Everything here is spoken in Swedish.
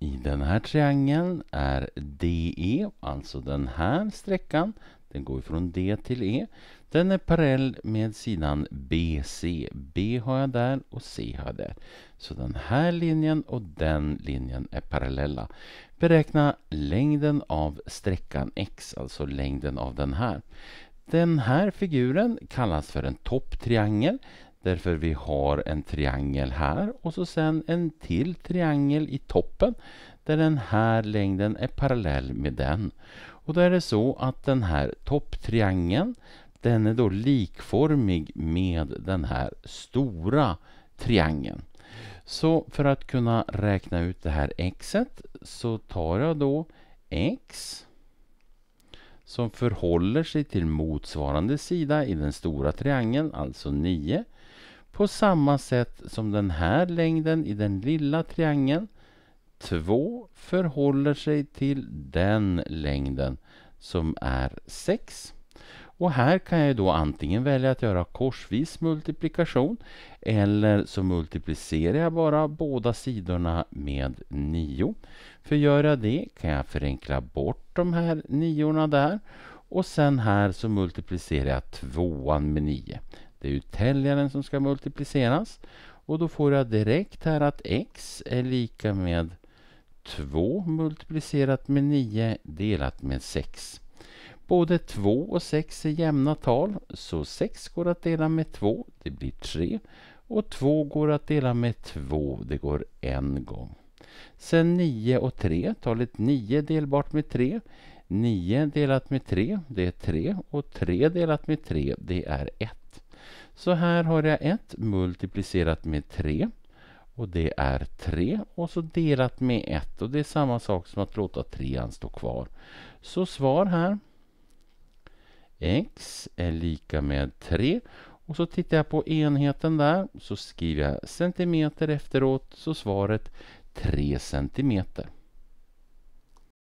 I den här triangeln är DE, alltså den här sträckan, den går från D till E. Den är parallell med sidan BC. B har jag där och C har jag där. Så den här linjen och den linjen är parallella. Beräkna längden av sträckan X, alltså längden av den här. Den här figuren kallas för en topptriangel. Därför vi har en triangel här och så sen en till triangel i toppen där den här längden är parallell med den. Och då är det så att den här topptriangeln den är då likformig med den här stora triangeln. Så för att kunna räkna ut det här X så tar jag då x som förhåller sig till motsvarande sida i den stora triangeln, alltså 9 på samma sätt som den här längden i den lilla triangeln 2 förhåller sig till den längden som är 6. Och här kan jag då antingen välja att göra korsvis multiplikation eller så multiplicerar jag bara båda sidorna med 9. För gör jag det kan jag förenkla bort de här niorna där och sen här så multiplicerar jag tvåan med 9. Det är ju täljaren som ska multipliceras. Och då får jag direkt här att x är lika med 2 multiplicerat med 9 delat med 6. Både 2 och 6 är jämna tal, så 6 går att dela med 2, det blir 3. Och 2 går att dela med 2, det går en gång. Sen 9 och 3, talet 9 delbart med 3. 9 delat med 3, det är 3. Och 3 delat med 3, det är 1. Så här har jag 1 multiplicerat med 3 och det är 3 och så delat med 1 och det är samma sak som att låta 3 stå kvar. Så svar här x är lika med 3 och så tittar jag på enheten där så skriver jag centimeter efteråt så svaret 3 centimeter.